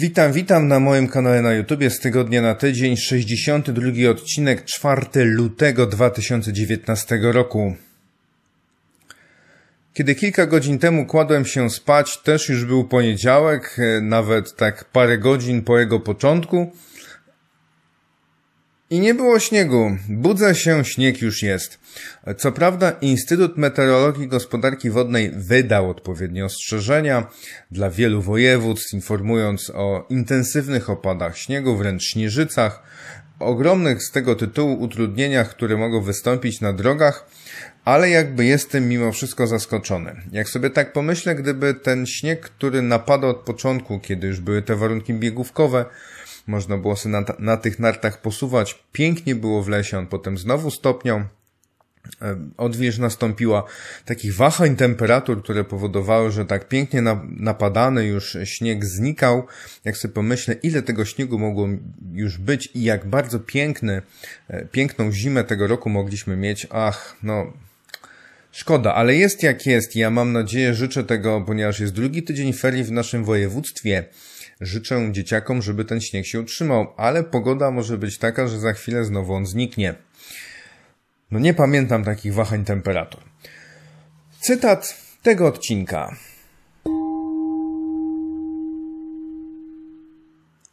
Witam, witam na moim kanale na YouTubie z tygodnia na tydzień, 62 odcinek, 4 lutego 2019 roku. Kiedy kilka godzin temu kładłem się spać, też już był poniedziałek, e, nawet tak parę godzin po jego początku – i nie było śniegu. Budzę się, śnieg już jest. Co prawda Instytut Meteorologii i Gospodarki Wodnej wydał odpowiednie ostrzeżenia dla wielu województw, informując o intensywnych opadach śniegu, wręcz śnieżycach, ogromnych z tego tytułu utrudnieniach, które mogą wystąpić na drogach, ale jakby jestem mimo wszystko zaskoczony. Jak sobie tak pomyślę, gdyby ten śnieg, który napadał od początku, kiedy już były te warunki biegówkowe, można było się na, na, tych nartach posuwać. Pięknie było w lesie, on potem znowu stopniał. E, Odwilż nastąpiła takich wahań temperatur, które powodowały, że tak pięknie napadany już śnieg znikał. Jak sobie pomyślę, ile tego śniegu mogło już być i jak bardzo piękny, e, piękną zimę tego roku mogliśmy mieć. Ach, no, Szkoda, ale jest jak jest. Ja mam nadzieję, życzę tego, ponieważ jest drugi tydzień ferii w naszym województwie. Życzę dzieciakom, żeby ten śnieg się utrzymał, ale pogoda może być taka, że za chwilę znowu on zniknie. No nie pamiętam takich wahań temperatur. Cytat tego odcinka.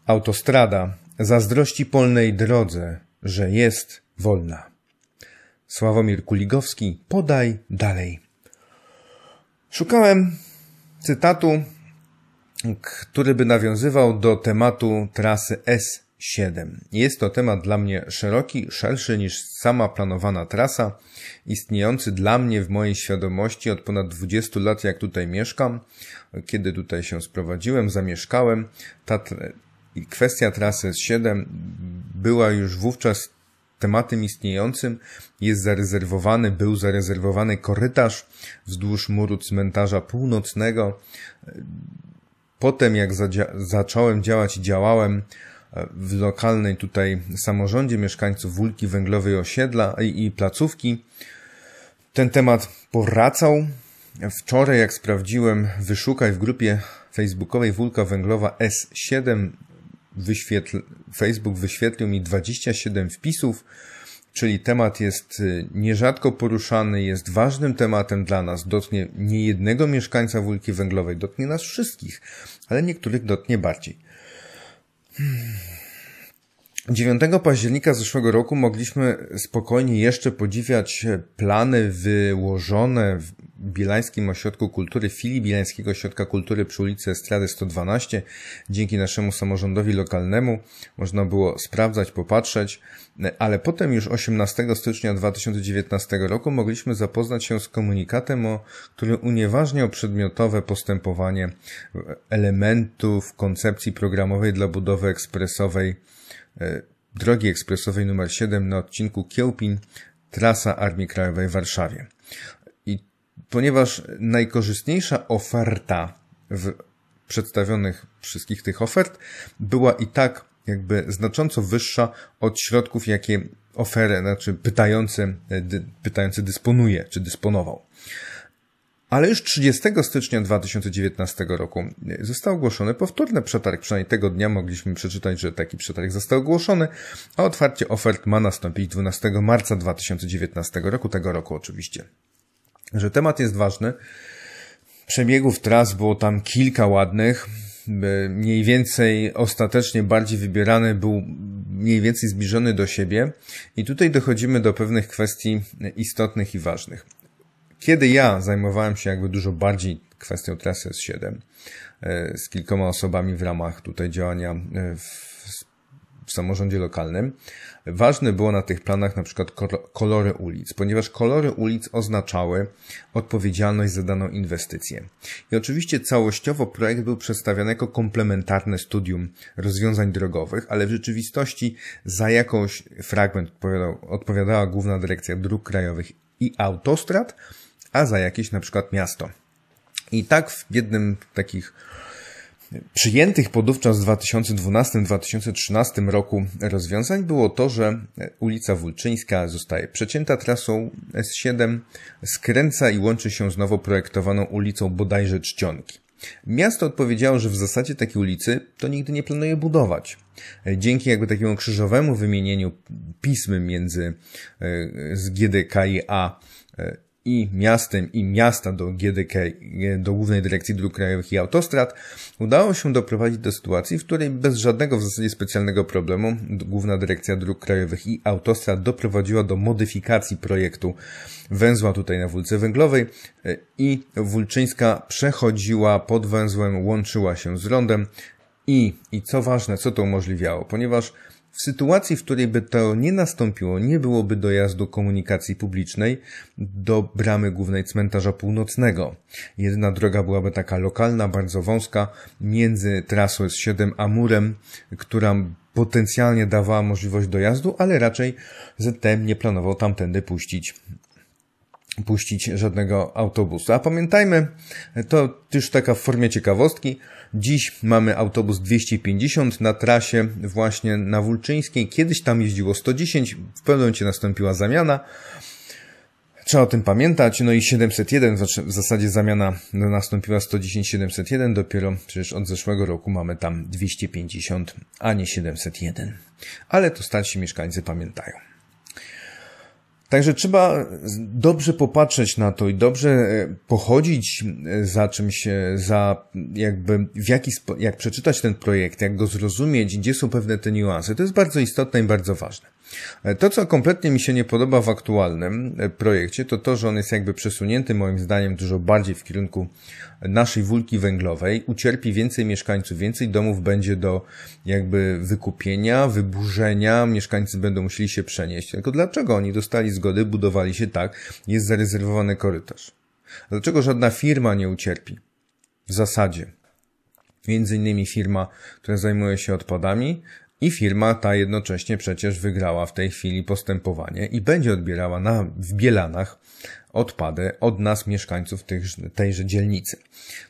Autostrada zazdrości polnej drodze, że jest wolna. Sławomir Kuligowski, podaj dalej. Szukałem cytatu który by nawiązywał do tematu trasy S7. Jest to temat dla mnie szeroki, szerszy niż sama planowana trasa, istniejący dla mnie w mojej świadomości od ponad 20 lat, jak tutaj mieszkam, kiedy tutaj się sprowadziłem, zamieszkałem. Ta kwestia trasy S7 była już wówczas tematem istniejącym jest zarezerwowany, był zarezerwowany korytarz wzdłuż muru cmentarza północnego. Potem jak zadzia- zacząłem działać i działałem e, w lokalnej tutaj samorządzie mieszkańców Wólki węglowej osiedla i, i placówki, ten temat powracał. Wczoraj, jak sprawdziłem, wyszukaj w grupie facebookowej Wólka Węglowa S7 wyświetl, Facebook wyświetlił mi 27 wpisów czyli temat jest y, nierzadko poruszany, jest ważnym tematem dla nas, dotknie nie jednego mieszkańca wulki węglowej, dotknie nas wszystkich, ale niektórych dotknie bardziej. Hmm. 9 października zeszłego roku mogliśmy spokojnie jeszcze podziwiać plany wyłożone w Bilańskim Ośrodku Kultury, filii Bilańskiego Ośrodka Kultury przy ulicy Estrady 112. Dzięki naszemu samorządowi lokalnemu można było sprawdzać, popatrzeć, ale potem już 18 stycznia 2019 roku mogliśmy zapoznać się z komunikatem, który unieważniał przedmiotowe postępowanie elementów koncepcji programowej dla budowy ekspresowej E, drogi ekspresowej nr 7 na odcinku Kiełpin, trasa Armii Krajowej w Warszawie. I ponieważ najkorzystniejsza oferta w przedstawionych wszystkich tych ofert była i tak jakby znacząco wyższa od środków, jakie oferę, znaczy pytający, e, pytający dysponuje, czy dysponował. Ale już 30 stycznia 2019 roku został ogłoszony powtórny przetarg. Przynajmniej tego dnia mogliśmy przeczytać, że taki przetarg został ogłoszony, a otwarcie ofert ma nastąpić 12 marca 2019 roku, tego roku oczywiście. Że temat jest ważny. Przebiegów tras było tam kilka ładnych. Mniej więcej ostatecznie bardziej wybierany był mniej więcej zbliżony do siebie. I tutaj dochodzimy do pewnych kwestii istotnych i ważnych. Kiedy ja zajmowałem się jakby dużo bardziej kwestią trasy S7 e, z kilkoma osobami w ramach tutaj działania e, w, w samorządzie lokalnym, ważne było na tych planach na przykład kolory ulic, ponieważ kolory ulic oznaczały odpowiedzialność za daną inwestycję. I oczywiście całościowo projekt był przedstawiany jako komplementarne studium rozwiązań drogowych, ale w rzeczywistości za jakąś fragment odpowiadała Główna Dyrekcja Dróg Krajowych i Autostrad, a za jakieś na przykład miasto. I tak w jednym takich przyjętych podówczas w 2012-2013 roku rozwiązań było to, że ulica Wulczyńska zostaje przecięta trasą S7, skręca i łączy się z nowo projektowaną ulicą bodajże Czcionki. Miasto odpowiedziało, że w zasadzie takiej ulicy to nigdy nie planuje budować. Dzięki jakby takiemu krzyżowemu wymienieniu pism między e, z GDK i A e, i miastem i miasta do GDK, do Głównej Dyrekcji Dróg Krajowych i Autostrad, udało się doprowadzić do sytuacji, w której bez żadnego w zasadzie specjalnego problemu Główna Dyrekcja Dróg Krajowych i Autostrad doprowadziła do modyfikacji projektu węzła tutaj na Wólce Węglowej e, i Wólczyńska przechodziła pod węzłem, łączyła się z rondem i, i co ważne, co to umożliwiało, ponieważ w sytuacji, w której by to nie nastąpiło, nie byłoby dojazdu komunikacji publicznej do bramy głównej cmentarza północnego. Jedyna droga byłaby taka lokalna, bardzo wąska, między trasą S7 a murem, która potencjalnie dawała możliwość dojazdu, ale raczej ZTM nie planował tamtędy puścić puścić żadnego autobusu. A pamiętajmy, to też taka w formie ciekawostki, dziś mamy autobus 250 na trasie właśnie na Wulczyńskiej. Kiedyś tam jeździło 110, w pewnym momencie nastąpiła zamiana. Trzeba o tym pamiętać. No i 701, znaczy w zasadzie zamiana nastąpiła 110-701, dopiero przecież od zeszłego roku mamy tam 250, a nie 701. Ale to starsi mieszkańcy pamiętają. Także trzeba dobrze popatrzeć na to i dobrze e, pochodzić e, za czymś, e, za jakby w jaki jak przeczytać ten projekt, jak go zrozumieć, gdzie są pewne te niuanse. To jest bardzo istotne i bardzo ważne. E, to, co kompletnie mi się nie podoba w aktualnym e, projekcie, to to, że on jest jakby przesunięty moim zdaniem dużo bardziej w kierunku naszej wulki węglowej. Ucierpi więcej mieszkańców, więcej domów będzie do jakby wykupienia, wyburzenia, mieszkańcy będą musieli się przenieść. Tylko dlaczego oni dostali zgody, budowali się tak, jest zarezerwowany korytarz? Dlaczego żadna firma nie ucierpi? W zasadzie między innymi firma, która zajmuje się odpadami, i firma ta jednocześnie przecież wygrała w tej chwili postępowanie i będzie odbierała na, w Bielanach odpady od nas, mieszkańców tych, tejże dzielnicy.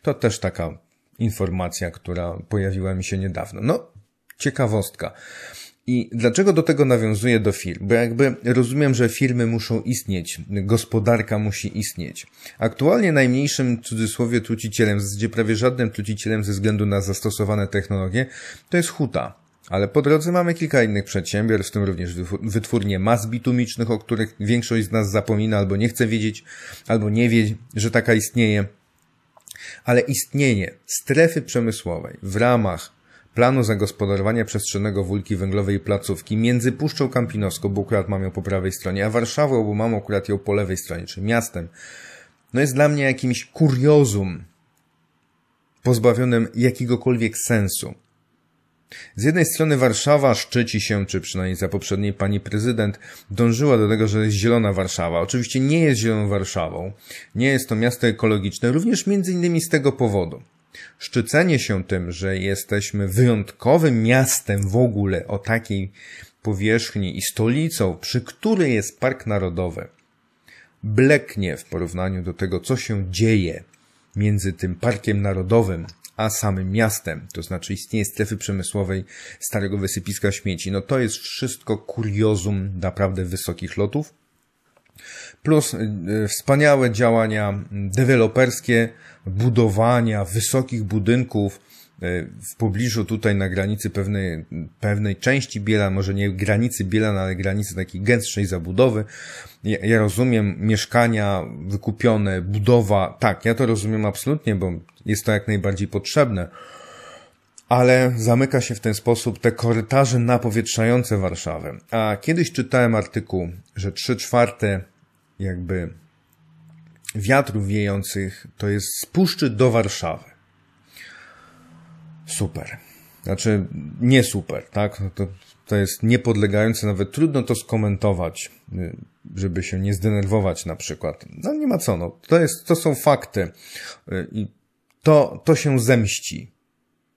To też taka informacja, która pojawiła mi się niedawno. No, ciekawostka. I dlaczego do tego nawiązuję do firm? Bo jakby rozumiem, że firmy muszą istnieć, gospodarka musi istnieć. Aktualnie najmniejszym cudzysłowie trucicielem, gdzie prawie żadnym trucicielem ze względu na zastosowane technologie, to jest huta. Ale po drodze mamy kilka innych przedsiębiorstw, w tym również wytwórnie mas bitumicznych, o których większość z nas zapomina albo nie chce wiedzieć, albo nie wie, że taka istnieje. Ale istnienie strefy przemysłowej w ramach planu zagospodarowania przestrzennego wulki Węglowej i Placówki między Puszczą Kampinoską, bo akurat mam ją po prawej stronie, a Warszawą, bo mam akurat ją po lewej stronie, czy miastem, no jest dla mnie jakimś kuriozum pozbawionym jakiegokolwiek sensu. Z jednej strony Warszawa szczyci się, czy przynajmniej za poprzedniej pani prezydent dążyła do tego, że jest zielona Warszawa. Oczywiście nie jest zieloną Warszawą. Nie jest to miasto ekologiczne, również między innymi z tego powodu. Szczycenie się tym, że jesteśmy wyjątkowym miastem w ogóle o takiej powierzchni i stolicą, przy której jest park narodowy, bleknie w porównaniu do tego, co się dzieje między tym parkiem narodowym a samym miastem, to znaczy istnienie strefy przemysłowej starego wysypiska śmieci. No to jest wszystko kuriozum naprawdę wysokich lotów. Plus y, y, wspaniałe działania deweloperskie, budowania wysokich budynków, E, w pobliżu tutaj na granicy pewnej, pewnej części Biela, może nie granicy Biela, no, ale granicy takiej gęstszej zabudowy. Ja, ja, rozumiem mieszkania wykupione, budowa, tak, ja to rozumiem absolutnie, bo jest to jak najbardziej potrzebne. Ale zamyka się w ten sposób te korytarze napowietrzające Warszawę. A kiedyś czytałem artykuł, że trzy czwarte jakby wiatrów wiejących to jest z puszczy do Warszawy super. Znaczy, nie super, tak? No to, to jest niepodlegające, nawet trudno to skomentować, y, żeby się nie zdenerwować na przykład. No nie ma co, no. To, jest, to są fakty. Y, I to, to się zemści.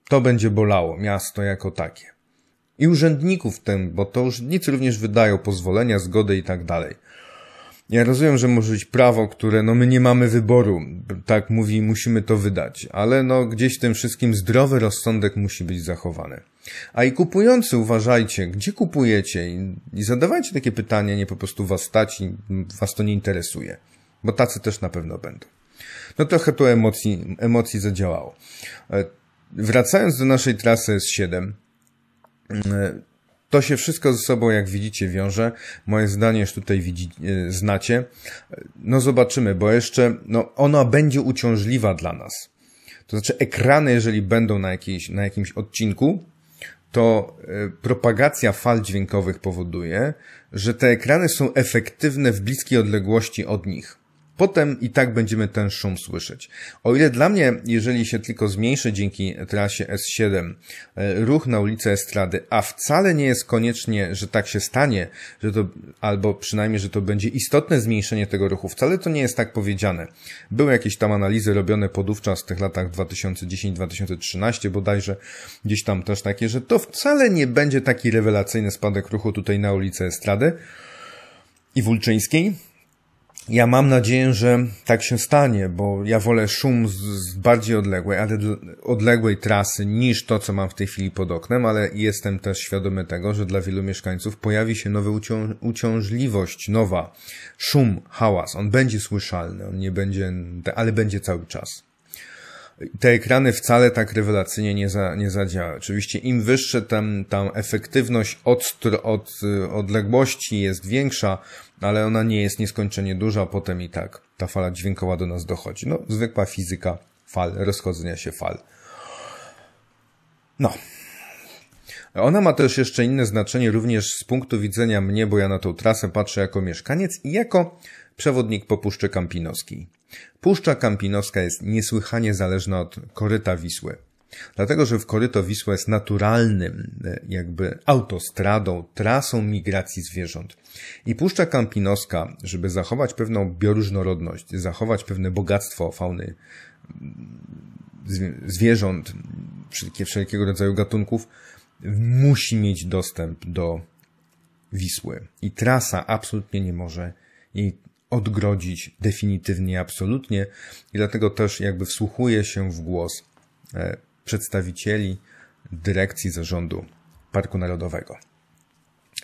To będzie bolało miasto jako takie. I urzędników w tym, bo to urzędnicy również wydają pozwolenia, zgody i tak dalej. Ja rozumiem, że może być prawo, które no my nie mamy wyboru, tak mówi, musimy to wydać, ale no gdzieś w tym wszystkim zdrowy rozsądek musi być zachowany. A i kupujący uważajcie, gdzie kupujecie i, i zadawajcie takie pytania, nie po prostu was stać i was to nie interesuje, bo tacy też na pewno będą. No trochę tu emocji, emocji zadziałało. E, wracając do naszej trasy S7, to się wszystko ze sobą, jak widzicie, wiąże. Moje zdanie już tutaj widzi, e, znacie. No zobaczymy, bo jeszcze no, ona będzie uciążliwa dla nas. To znaczy ekrany, jeżeli będą na, jakiejś, na jakimś odcinku, to e, propagacja fal dźwiękowych powoduje, że te ekrany są efektywne w bliskiej odległości od nich potem i tak będziemy ten szum słyszeć. O ile dla mnie, jeżeli się tylko zmniejszy dzięki trasie S7 e, ruch na ulicę Estrady, a wcale nie jest koniecznie, że tak się stanie, że to, albo przynajmniej, że to będzie istotne zmniejszenie tego ruchu, wcale to nie jest tak powiedziane. Były jakieś tam analizy robione podówczas w tych latach 2010-2013 bodajże, gdzieś tam też takie, że to wcale nie będzie taki rewelacyjny spadek ruchu tutaj na ulicę Estrady i Wulczyńskiej, ja mam nadzieję, że tak się stanie, bo ja wolę szum z, z bardziej odległej, ale odległej trasy niż to, co mam w tej chwili pod oknem, ale jestem też świadomy tego, że dla wielu mieszkańców pojawi się nowa ucią uciążliwość, nowa. Szum, hałas, on będzie słyszalny, on nie będzie, ale będzie cały czas te ekrany wcale tak rewelacyjnie nie, za, nie zadziałały. Oczywiście im wyższa tam, tam efektywność od, od y, odległości jest większa, ale ona nie jest nieskończenie duża, potem i tak ta fala dźwiękowa do nas dochodzi. No, zwykła fizyka fal, rozchodzenia się fal. No. Ona ma też jeszcze inne znaczenie również z punktu widzenia mnie, bo ja na tą trasę patrzę jako mieszkaniec i jako przewodnik po Puszczy Kampinoskiej. Puszcza Kampinowska jest niesłychanie zależna od koryta Wisły. Dlatego, że w koryto Wisła jest naturalnym, e, jakby autostradą, trasą migracji zwierząt. I Puszcza Kampinoska, żeby zachować pewną bioróżnorodność, zachować pewne bogactwo fauny mm, zwierząt, wszelkiego rodzaju gatunków, musi mieć dostęp do Wisły. I trasa absolutnie nie może jej odgrodzić definitywnie, absolutnie i dlatego też jakby wsłuchuję się w głos e, przedstawicieli dyrekcji zarządu Parku Narodowego.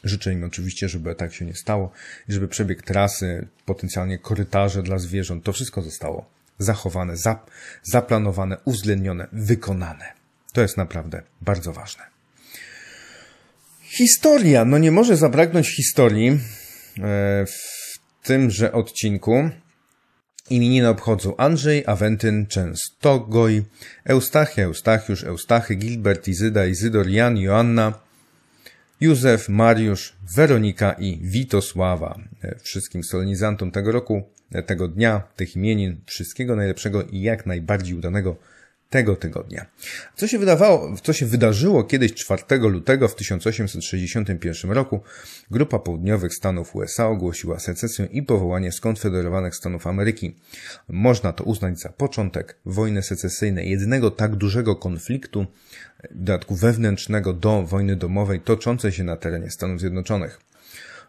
Życzę im oczywiście, żeby tak się nie stało i żeby przebieg trasy, potencjalnie korytarze dla zwierząt, to wszystko zostało zachowane, zap, zaplanowane, uwzględnione, wykonane. To jest naprawdę bardzo ważne. Historia. No nie może zabraknąć historii e, w tymże odcinku imieniny obchodzą Andrzej, Awentyn, Częstogoj, Eustachia, Eustachiusz, Eustachy, Gilbert, Izyda, Izydor, Jan, Joanna, Józef, Mariusz, Weronika i Witosława. E, wszystkim solenizantom tego roku, e, tego dnia, tych imienin, wszystkiego najlepszego i jak najbardziej udanego tego tygodnia. Co się wydawało, co się wydarzyło kiedyś 4 lutego w 1861 roku, grupa południowych Stanów USA ogłosiła secesję i powołanie skonfederowanych Stanów Ameryki. Można to uznać za początek wojny secesyjnej, jednego tak dużego konfliktu, dodatku wewnętrznego do wojny domowej toczącej się na terenie Stanów Zjednoczonych.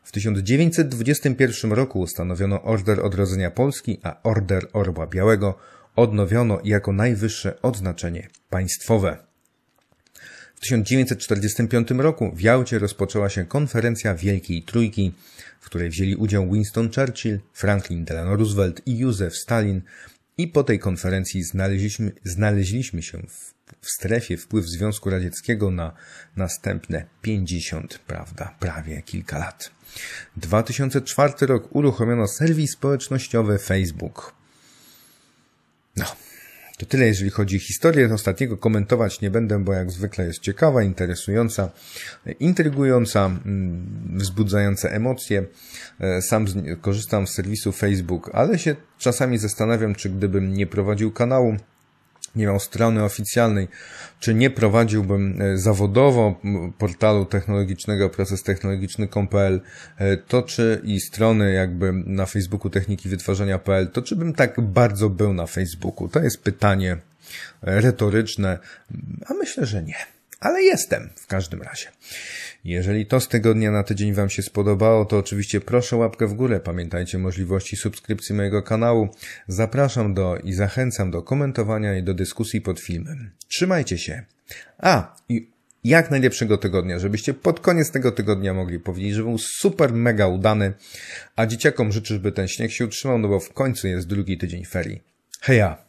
W 1921 roku ustanowiono Order Odrodzenia Polski, a Order Orła Białego – odnowiono jako najwyższe odznaczenie państwowe. W 1945 roku w Jałcie rozpoczęła się konferencja Wielkiej Trójki, w której wzięli udział Winston Churchill, Franklin Delano Roosevelt i Józef Stalin. I po tej konferencji znaleźliśmy, znaleźliśmy się w, w strefie wpływ Związku Radzieckiego na następne 50, prawda, prawie kilka lat. 2004 rok uruchomiono serwis społecznościowy Facebook. No. To tyle, jeżeli chodzi o historię. Ostatniego komentować nie będę, bo jak zwykle jest ciekawa, interesująca, intrygująca, mm, wzbudzająca emocje. E, sam korzystam z serwisu Facebook, ale się czasami zastanawiam, czy gdybym nie prowadził kanału, nie miał strony oficjalnej, czy nie prowadziłbym e, zawodowo portalu technologicznego proces e, to czy i strony jakby na Facebooku techniki wytwarzania.pl, to czy bym tak bardzo był na Facebooku? To jest pytanie e, retoryczne, a myślę, że nie ale jestem w każdym razie. Jeżeli to z tygodnia na tydzień Wam się spodobało, to oczywiście proszę łapkę w górę. Pamiętajcie możliwości subskrypcji mojego kanału. Zapraszam do i zachęcam do komentowania i do dyskusji pod filmem. Trzymajcie się. A, i jak najlepszego tygodnia, żebyście pod koniec tego tygodnia mogli powiedzieć, że był super mega udany, a dzieciakom życzę, żeby ten śnieg się utrzymał, no bo w końcu jest drugi tydzień ferii. Heja!